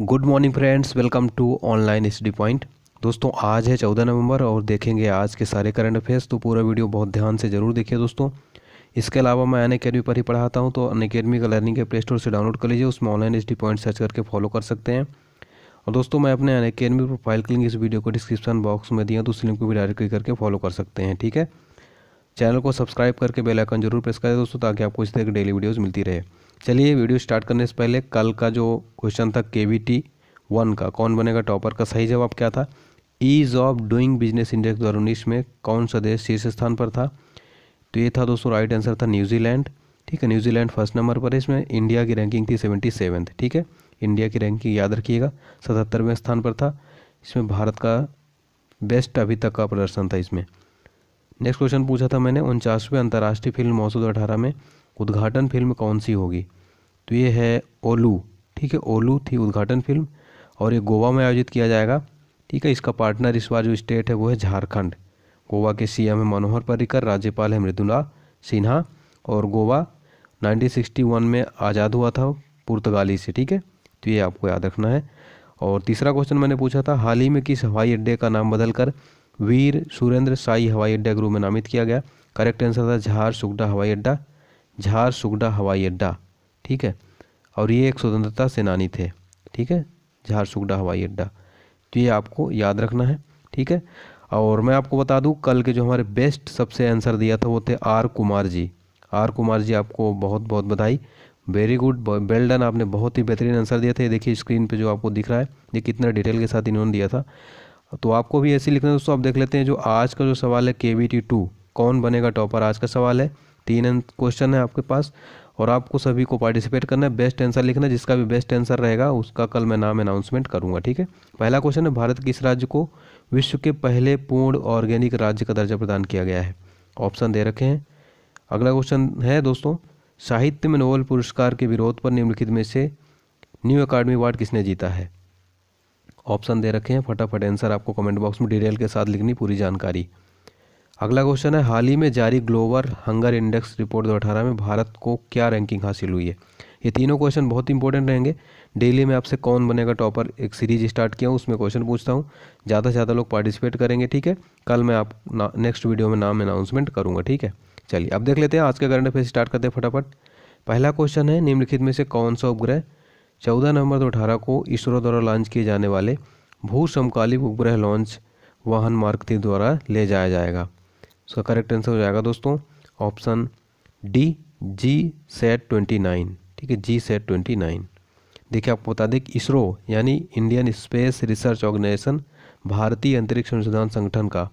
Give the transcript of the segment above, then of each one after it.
Good morning friends welcome to online study point दोस्तों आज है चौदह नवंबर और देखेंगे आज के सारे करंट अफेयर्स तो पूरा वीडियो बहुत ध्यान से जरूर देखिए दोस्तों इसके अलावा मैं अन अकेडमी पर ही पढ़ाता हूँ तो अन अकेडमी का लर्निंग के प्ले स्टोर से डाउनलोड कर लीजिए उसमें ऑनलाइन डी पॉइंट सर्च करके फॉलो कर सकते हैं और दोस्तों मैं अपने अन अकेडमी प्रोफाइल की लिंक इस वीडियो को डिस्क्रिप्शन बॉक्स में दिया तो उस लिंक को भी डायरेक्ट करके फॉलो कर सकते हैं ठीक है चैनल को सब्सक्राइब करके बेल आइकन जरूर प्रेस करें दोस्तों ताकि आपको इस तरह की डेली वीडियोज़ मिलती रहे चलिए वीडियो स्टार्ट करने से पहले कल का जो क्वेश्चन था के वी टी वन का कौन बनेगा टॉपर का सही जवाब क्या था ease of doing business index दो हज़ार उन्नीस में कौन सा देश शीर्ष स्थान पर था तो ये था दोस्तों राइट आंसर था न्यूजीलैंड ठीक है न्यूजीलैंड फर्स्ट नंबर पर इसमें इंडिया की रैंकिंग थी सेवेंटी सेवन ठीक है इंडिया की रैंकिंग याद रखिएगा सतहत्तरवें स्थान पर था इसमें भारत का बेस्ट अभी तक का प्रदर्शन था इसमें नेक्स्ट क्वेश्चन पूछा था मैंने उनचासवें अंतर्राष्ट्रीय फिल्म महोत्सव अठारह में उद्घाटन फिल्म कौन सी होगी तो ये है ओलू ठीक है ओलू थी उद्घाटन फिल्म और ये गोवा में आयोजित किया जाएगा ठीक है इसका पार्टनर इस बार जो स्टेट है वो है झारखंड गोवा के सीएम है मनोहर पर्रिकर राज्यपाल है मृदुला सिन्हा और गोवा 1961 में आज़ाद हुआ था पुर्तगाली से ठीक है तो ये आपको याद रखना है और तीसरा क्वेश्चन मैंने पूछा था हाल ही में किस हवाई अड्डे का नाम बदलकर वीर सुरेंद्र साई हवाई अड्डा गृह में नामित किया गया करेक्ट आंसर था झार सुगडा हवाई अड्डा झार सुगडा हवाई अड्डा ठीक है और ये एक स्वतंत्रता सेनानी थे ठीक है झारसुगड़ा हवाई अड्डा तो ये आपको याद रखना है ठीक है और मैं आपको बता दूँ कल के जो हमारे बेस्ट सबसे आंसर दिया था वो थे आर कुमार जी आर कुमार जी आपको बहुत बहुत बधाई वेरी गुड वेल डन आपने बहुत ही बेहतरीन आंसर दिया था ये देखिए स्क्रीन पे जो आपको दिख रहा है ये कितना डिटेल के साथ इन्होंने दिया था तो आपको भी ऐसे लिखना है दोस्तों आप देख लेते हैं जो आज का जो सवाल है के वी टी टू कौन बनेगा टॉपर आज का सवाल है तीन क्वेश्चन है आपके पास और आपको सभी को पार्टिसिपेट करना है बेस्ट आंसर लिखना है जिसका भी बेस्ट आंसर रहेगा उसका कल मैं नाम अनाउंसमेंट करूँगा ठीक है पहला क्वेश्चन है भारत किस राज्य को विश्व के पहले पूर्ण ऑर्गेनिक राज्य का दर्जा प्रदान किया गया है ऑप्शन दे रखे हैं अगला क्वेश्चन है दोस्तों साहित्य में नोबल पुरस्कार के विरोध पर निम्नलिखित में से न्यू अकाडमी अवार्ड किसने जीता है ऑप्शन दे रखे हैं फटाफट आंसर आपको कमेंट बॉक्स में डिटेल के साथ लिखनी पूरी जानकारी अगला क्वेश्चन है हाल ही में जारी ग्लोबल हंगर इंडेक्स रिपोर्ट दो में भारत को क्या रैंकिंग हासिल हुई है ये तीनों क्वेश्चन बहुत इंपॉर्टेंट रहेंगे डेली में आपसे कौन बनेगा टॉपर एक सीरीज स्टार्ट किया हूँ उसमें क्वेश्चन पूछता हूँ ज़्यादा से ज़्यादा लोग पार्टिसिपेट करेंगे ठीक है कल मैं आप नेक्स्ट वीडियो में नाम अनाउंसमेंट करूँगा ठीक है चलिए अब देख लेते हैं आज के करंट अफेयर स्टार्ट करते हैं फटाफट पहला क्वेश्चन है निम्नलिखित में से कौन सा उपग्रह चौदह नवंबर दो अठारह को इसरो द्वारा लॉन्च किए जाने वाले भू समकालिक उपग्रह लॉन्च वाहन मार्ग द्वारा ले जाया जाएगा उसका करेक्ट आंसर हो जाएगा दोस्तों option D G set twenty nine ठीक है जी सेट ट्वेंटी नाइन देखिए आपको बता दें कि इसरो यानी इंडियन स्पेस रिसर्च ऑर्गेनाइजेशन भारतीय अंतरिक्ष अनुसंधान संगठन का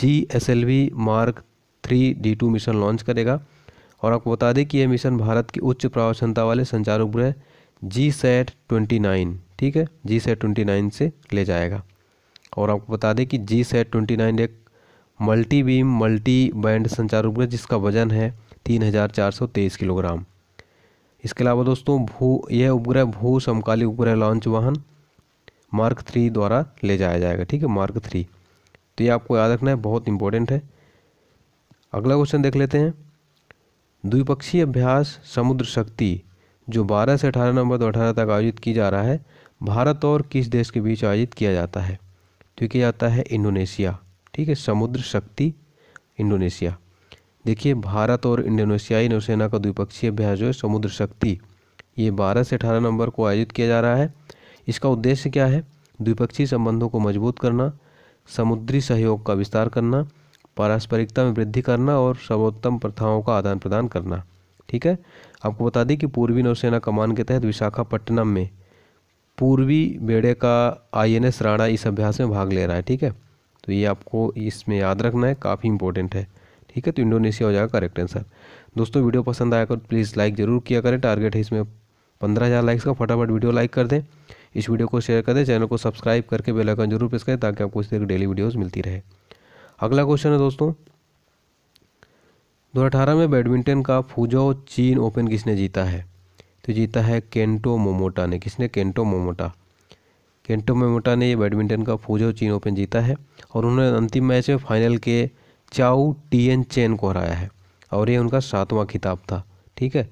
G S L V mark three D two mission launch करेगा और आपको बता दें कि यह मिशन भारत की उच्च प्रभाव क्षमता वाले संचार उपग्रह जी सेट ट्वेंटी नाइन ठीक है जी सेट ट्वेंटी नाइन से ले जाएगा और आपको बता दें कि जी सेट ट्वेंटी नाइन एक हाँ। मल्टी बीम मल्टी बैंड संचार उपग्रह जिसका वजन है तीन हजार चार सौ तेईस किलोग्राम इसके अलावा दोस्तों भू यह उपग्रह भू समकाली उपग्रह लॉन्च वाहन मार्क थ्री द्वारा ले जाया जाएगा ठीक है मार्क थ्री तो ये आपको याद रखना है बहुत इंपॉर्टेंट है अगला क्वेश्चन देख लेते हैं द्विपक्षीय अभ्यास समुद्र शक्ति जो 12 से 18 नवंबर दो अठारह तक आयोजित की जा रहा है भारत और किस देश के बीच आयोजित किया जाता है तो किया जाता है इंडोनेशिया ठीक है समुद्र शक्ति इंडोनेशिया देखिए भारत और इंडोनेशियाई नौसेना का द्विपक्षीय अभ्यास जो है समुद्र शक्ति ये 12 से 18 नंबर को आयोजित किया जा रहा है इसका उद्देश्य क्या है द्विपक्षीय संबंधों को मजबूत करना समुद्री सहयोग का विस्तार करना पारस्परिकता में वृद्धि करना और सर्वोत्तम प्रथाओं का आदान प्रदान करना ठीक है आपको बता दें कि पूर्वी नौसेना कमान के तहत विशाखापट्टनम में पूर्वी बेड़े का आईएनएस राणा इस अभ्यास में भाग ले रहा है ठीक है तो ये आपको इसमें याद रखना है काफ़ी इंपॉर्टेंट है ठीक है तो इंडोनेशिया हो जाएगा करेक्ट आंसर दोस्तों वीडियो पसंद आया कर प्लीज़ लाइक ज़रूर किया करें टारगेट है इसमें पंद्रह हज़ार लाइक्स का फटाफट वीडियो लाइक कर दें इस वीडियो को शेयर कर दें चैनल को सब्सक्राइब करके बेल आइकन जरूर प्रेस करें ताकि आपको इस तरह की डेली वीडियोस मिलती रहे अगला क्वेश्चन है दोस्तों दो में बैडमिंटन का फूजो चीन ओपन किसने जीता है तो जीता है केंटो मोमोटा ने किसने केंटो मोमोटा केंटो मोमोटा ने बैडमिंटन का फूजो चीन ओपन जीता है और उन्होंने अंतिम मैच में फाइनल के चाउ टीएन चेन को हराया है और ये उनका सातवां खिताब था ठीक है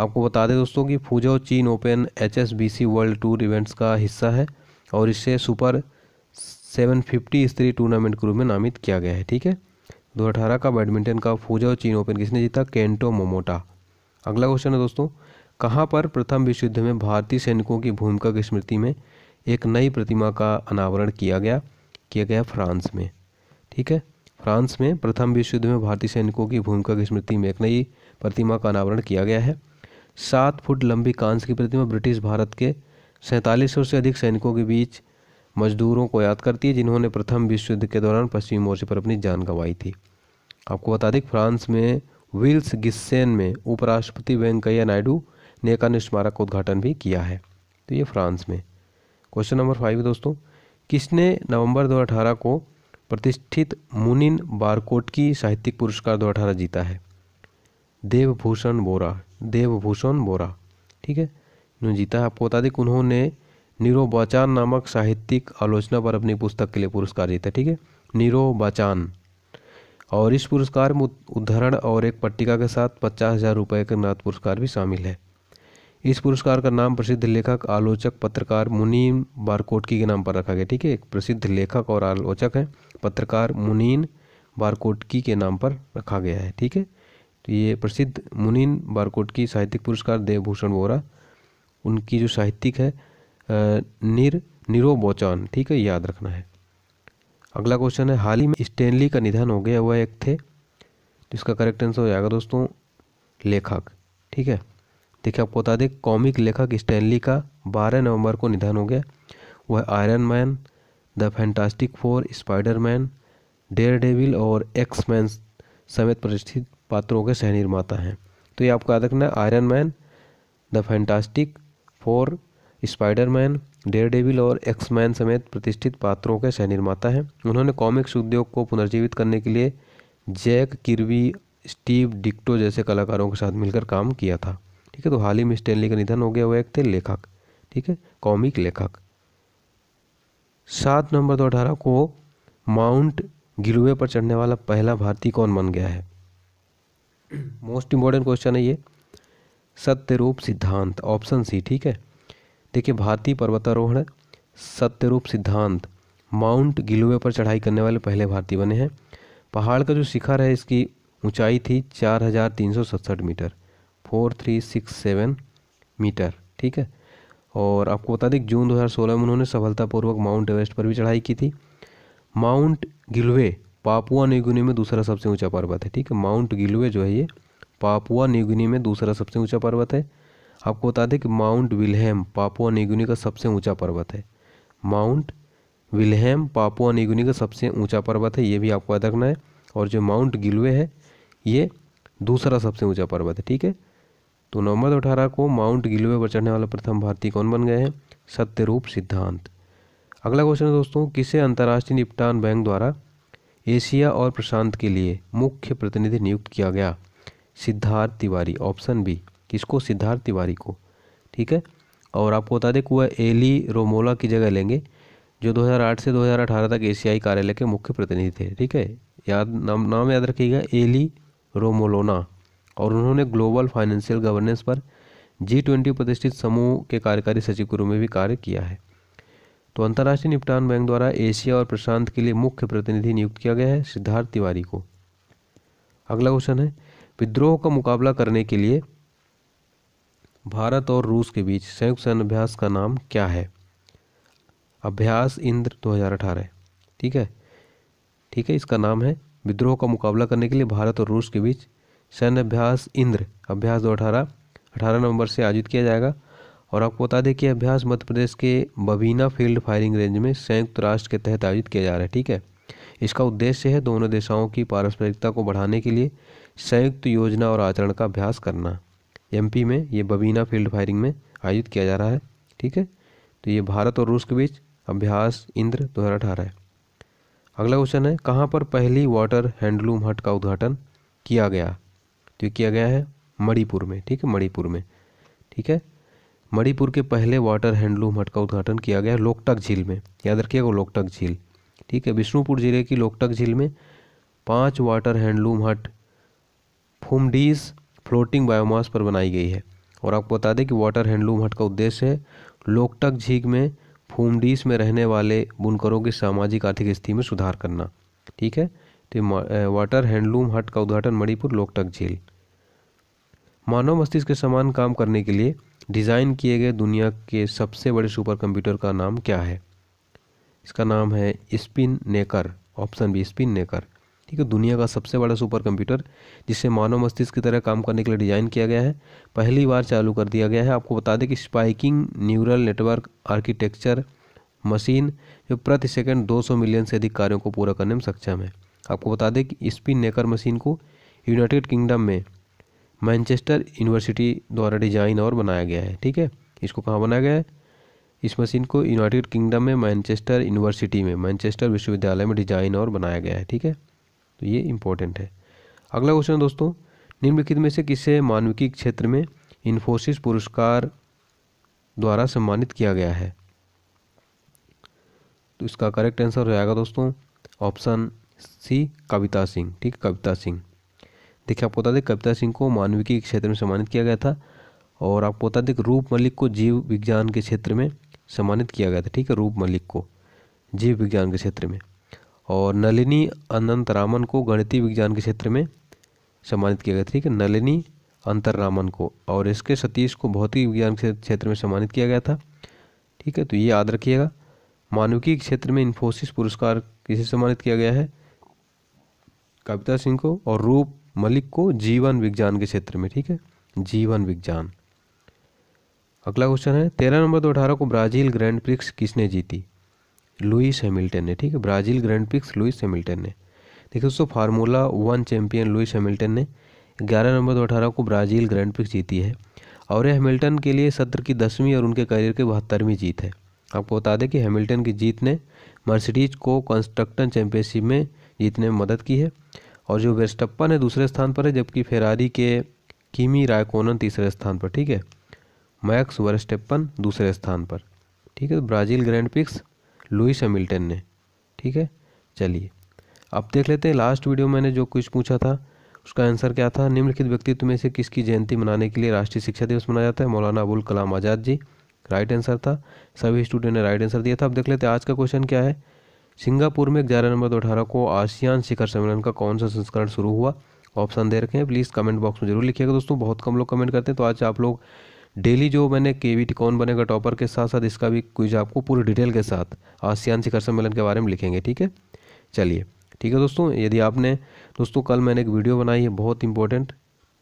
आपको बता दें दोस्तों कि फूजो चीन open H world tour events का हिस्सा है और इसे सुपर फिफ्टी स्त्री टूर्नामेंट के रूप में नामित किया गया है ठीक है दो अठारह का बैडमिंटन का फूजो चीन ओपन किसने जीता केंटो मोमोटा अगला क्वेश्चन है दोस्तों कहाँ पर प्रथम विश्व युद्ध में भारतीय सैनिकों की भूमिका की स्मृति में एक नई प्रतिमा का अनावरण किया गया किया गया फ्रांस में ठीक है फ्रांस में प्रथम विश्व युद्ध में भारतीय सैनिकों की भूमिका की स्मृति में एक नई प्रतिमा का अनावरण किया गया है सात फुट लंबी कांस की प्रतिमा ब्रिटिश भारत के सैंतालीस सौ से अधिक सैनिकों के बीच मजदूरों को याद करती है जिन्होंने प्रथम विश्व युद्ध के दौरान पश्चिमी मोर्चे पर अपनी जान गंवाई थी आपको बता दें फ्रांस में विल्स गिस्सेन में उपराष्ट्रपति वेंकैया नायडू ने एक अन्य स्मारक का उद्घाटन भी किया है तो ये फ्रांस में क्वेश्चन नंबर फाइव दोस्तों किसने नवंबर 2018 को प्रतिष्ठित मुनिन बारकोट की साहित्यिक पुरस्कार 2018 जीता है देवभूषण बोरा देवभूषण बोरा ठीक है इन्होंने जीता है आपको बता दें कि उन्होंने नीरो नामक साहित्यिक आलोचना पर अपनी पुस्तक के लिए पुरस्कार जीता ठीक है नीरो और इस पुरस्कार में उद्धरण और एक पट्टिका के साथ पचास हज़ार रुपये का नाथ पुरस्कार भी शामिल है इस पुरस्कार का नाम प्रसिद्ध लेखक आलोचक पत्रकार मुनीन बारकोटकी के नाम पर रखा गया ठीक है एक प्रसिद्ध लेखक और आलोचक हैं पत्रकार मुनीन बारकोटकी के नाम पर रखा गया है ठीक है तो ये प्रसिद्ध मुनीन बारकोटकी साहित्यिक पुरस्कार देवभूषण वोरा उनकी जो साहित्यिक है निर निरो बोचान ठीक है याद रखना है अगला क्वेश्चन है हाल ही में स्टेनली का निधन हो गया वह एक थे तो इसका करेक्ट आंसर हो जाएगा दोस्तों लेखक ठीक है देखिए आपको बता दें कॉमिक लेखक स्टैनली का 12 नवंबर को निधन हो गया वह Iron Man the Fantastic Four Spider Man Daredevil और एक्स मैन समेत प्रतिष्ठित पात्रों के सह निर्माता हैं तो ये आपको याद रखना Iron Man the Fantastic Four Spider Man Daredevil और एक्स मैन समेत प्रतिष्ठित पात्रों के सह निर्माता हैं उन्होंने कॉमिक्स उद्योग को पुनर्जीवित करने के लिए जैक किरवी स्टीव डिक्टो जैसे कलाकारों के साथ मिलकर काम किया था ठीक है तो हाल ही में स्टेनली का निधन हो गया वो एक थे लेखक ठीक है कॉमिक लेखक सात नवंबर दो अठारह को माउंट गिरुए पर चढ़ने वाला पहला भारतीय कौन बन गया है मोस्ट इंपॉर्टेंट क्वेश्चन है ये सत्यरूप सिद्धांत ऑप्शन सी ठीक है देखिए भारतीय पर्वतारोहण सत्यरूप सिद्धांत माउंट गिलुए पर चढ़ाई करने वाले पहले भारतीय बने हैं पहाड़ का जो शिखर है इसकी ऊंचाई थी चार हज़ार तीन सौ सतसठ metre four three six seven metre ठीक है और आपको बता दें जून 2016 में उन्होंने सफलतापूर्वक माउंट एवरेस्ट पर भी चढ़ाई की थी माउंट गिलवे पापुआ न्यूगिनी में दूसरा सबसे ऊंचा पर्वत है ठीक है माउंट गिलवे जो है ये पापुआ न्यूगिनी में दूसरा सबसे ऊंचा पर्वत है आपको बता दें कि माउंट विलहेम पापुआ न्यूगिनी का सबसे ऊंचा पर्वत है माउंट विलहेम पापुआ न्यूगिनी का सबसे ऊंचा पर्वत है ये भी आपको याद रखना है और जो माउंट गिलवे है ये दूसरा सबसे ऊंचा पर्वत है ठीक है तो नवंबर दो अठारह को माउंट गिलवे पर चढ़ने वाला प्रथम भारतीय कौन बन गए हैं सत्यरूप सिद्धांत अगला क्वेश्चन है दोस्तों किसे अंतर्राष्ट्रीय निपटान बैंक द्वारा एशिया और प्रशांत के लिए मुख्य प्रतिनिधि नियुक्त किया गया सिद्धार्थ तिवारी ऑप्शन बी किसको सिद्धार्थ तिवारी को ठीक है और आपको बता दें कुआ एली रोमोला की जगह लेंगे जो 2008 से 2018 तक एशियाई कार्यालय के मुख्य प्रतिनिधि थे ठीक है याद नाम नाम याद रखिएगा एली रोमोलोना और उन्होंने ग्लोबल फाइनेंशियल गवर्नेंस पर जी ट्वेंटी प्रतिष्ठित समूह के कार्यकारी सचिव के रूप में भी कार्य किया है तो अंतर्राष्ट्रीय निपटान बैंक द्वारा एशिया और प्रशांत के लिए मुख्य प्रतिनिधि नियुक्त किया गया है सिद्धार्थ तिवारी को अगला क्वेश्चन है विद्रोह का मुकाबला करने के लिए भारत और रूस के बीच संयुक्त सैन्य अभ्यास का नाम क्या है अभ्यास इंद्र 2018 ठीक है ठीक है इसका नाम है विद्रोह का मुकाबला करने के लिए भारत और रूस के बीच सैन्य अभ्यास इंद्र अभ्यास दो अठारह अठारह नवंबर से आयोजित किया जाएगा और आपको बता दें कि अभ्यास मध्य प्रदेश के बबीना फील्ड फायरिंग रेंज में संयुक्त राष्ट्र के तहत आयोजित किया जा रहा है ठीक है इसका उद्देश्य है दोनों देशों की पारस्परिकता को बढ़ाने के लिए संयुक्त योजना और आचरण का अभ्यास करना एम में ये बबीना फील्ड फायरिंग में आयोजित किया जा रहा है ठीक है तो ये भारत और रूस के बीच अभ्यास इंद्र दो हज़ार अठारह है अगला क्वेश्चन है कहाँ पर पहली वाटर हैंडलूम हट का उद्घाटन किया गया तो किया गया है मणिपुर में ठीक है मणिपुर में ठीक है मणिपुर के पहले वाटर हैंडलूम हट का उद्घाटन किया गया लोकटक झील में याद रखिएगा लोकटक झील ठीक है विष्णुपुर जिले की लोकटक झील में पांच वाटर हैंडलूम हट फूमडीज फ्लोटिंग बायोमास पर बनाई गई है और आपको बता दें कि वाटर हैंडलूम हट का उद्देश्य है लोकटक झील में फूमडीस में रहने वाले बुनकरों की सामाजिक आर्थिक स्थिति में सुधार करना ठीक है ते वाटर हैंडलूम हट का उद्घाटन मणिपुर लोकटक झील मानव मस्तिष्क के समान काम करने के लिए डिज़ाइन किए गए दुनिया के सबसे बड़े सुपर कंप्यूटर का नाम क्या है इसका नाम है SpiNNaker option B SpiNNaker ठीक है दुनिया का सबसे बड़ा सुपर कंप्यूटर जिसे मानव मस्तिष्क की तरह काम करने के लिए डिज़ाइन किया गया है पहली बार चालू कर दिया गया है आपको बता दें कि spiking neural network architecture machine जो प्रति सेकंड 200 मिलियन से अधिक कार्यों को पूरा करने में सक्षम है आपको बता दें कि स्पिन नेकर मशीन को यूनाइटेड किंगडम में मैनचेस्टर यूनिवर्सिटी द्वारा डिजाइन और बनाया गया है ठीक है इसको कहाँ बनाया गया है इस मशीन को यूनाइटेड किंगडम में मैनचेस्टर यूनिवर्सिटी में मैनचेस्टर विश्वविद्यालय में डिजाइन और बनाया गया है ठीक है तो ये इंपॉर्टेंट है अगला क्वेश्चन दोस्तों निम्नलिखित में से किसे मानविकी क्षेत्र में इन्फोसिस पुरस्कार द्वारा सम्मानित किया गया है तो इसका करेक्ट आंसर हो जाएगा दोस्तों ऑप्शन सी कविता सिंह ठीक कविता सिंह देखिए आपको बता दें कविता सिंह को मानविकी के क्षेत्र में सम्मानित किया गया था और आपको बता दें रूप मलिक को जीव विज्ञान के क्षेत्र में सम्मानित किया गया था ठीक है रूप मलिक को जीव विज्ञान के क्षेत्र में और नलिनी अनंतरामन को गणितीय विज्ञान के क्षेत्र में सम्मानित किया गया था ठीक है नलिनी रामन को और इसके सतीश को भौतिक विज्ञान के क्षेत्र में सम्मानित किया गया था ठीक है तो ये याद रखिएगा मानविकी क्षेत्र में इन्फोसिस पुरस्कार किसे सम्मानित किया गया है कविता सिंह को और रूप मलिक को जीवन विज्ञान के क्षेत्र में ठीक है जीवन विज्ञान अगला क्वेश्चन है तेरह नंबर दो अठारह को ब्राज़ील ग्रैंड प्रिक्स किसने जीती लुइस हैमिल्टन ने ठीक है Brazil Grand Prix Lewis Hamilton ने देखिए दोस्तों formula one champion Lewis Hamilton ने ग्यारह नंबर दो अठारह को ब्राज़ील ग्रैंड प्रिक्स जीती है और यह हैमिल्टन के लिए सत्र की दसवीं और उनके करियर के बहत्तरवीं जीत है आपको बता दें कि हैमिल्टन की जीत ने मर्सिडीज को कंस्ट्रक्टन चैंपियनशिप में जीतने में मदद की है और जो वेस्टप्पन है दूसरे स्थान पर है जबकि फेरारी के किमी रायकोनन तीसरे स्थान पर ठीक है मैक्स वर्स्टप्पन दूसरे स्थान पर ठीक है Brazil Grand Prix Lewis Hamilton ने ठीक है चलिए अब देख लेते हैं लास्ट वीडियो मैंने जो कुछ पूछा था उसका आंसर क्या था निम्नलिखित व्यक्तित्व में से किसकी जयंती मनाने के लिए राष्ट्रीय शिक्षा दिवस मनाया जाता है मौलाना अबुल कलाम आज़ाद जी राइट आंसर था सभी स्टूडेंट ने राइट आंसर दिया था अब देख लेते हैं आज का क्वेश्चन क्या है सिंगापुर में ग्यारह नवंबर अठारह को आसियान शिखर सम्मेलन का कौन सा संस्करण शुरू हुआ ऑप्शन दे रखे हैं प्लीज़ कमेंट बॉक्स में जरूर लिखिएगा दोस्तों बहुत कम लोग कमेंट करते हैं तो आज आप लोग डेली जो मैंने के वी कौन बनेगा टॉपर के साथ साथ इसका भी क्विज आपको पूरी डिटेल के साथ आसियान शिखर सम्मेलन के बारे में लिखेंगे ठीक है चलिए ठीक है दोस्तों यदि आपने दोस्तों कल मैंने एक वीडियो बनाई है बहुत important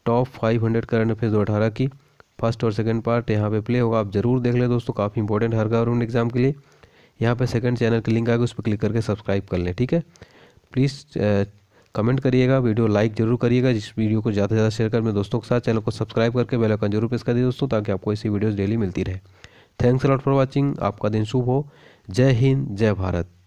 top five hundred current affair दो अठारह की फर्स्ट और सेकेंड पार्ट यहाँ पे प्ले होगा आप जरूर देख ले दोस्तों काफ़ी इंपॉर्टेंट हर गवर्नमेंट एग्जाम के लिए यहाँ पर सेकंड चैनल के लिंक आएगा उस पर क्लिक करके सब्सक्राइब कर लें ठीक है प्लीज़ कमेंट करिएगा वीडियो लाइक जरूर करिएगा जिस वीडियो को ज़्यादा से ज़्यादा शेयर कर मैं दोस्तों के साथ चैनल को सब्सक्राइब करके बेल आइकन जरूर प्रेस कर दिए दोस्तों ताकि आपको ऐसी वीडियोस डेली मिलती रहे थैंक्स लॉट फॉर वाचिंग आपका दिन शुभ हो जय हिंद जय भारत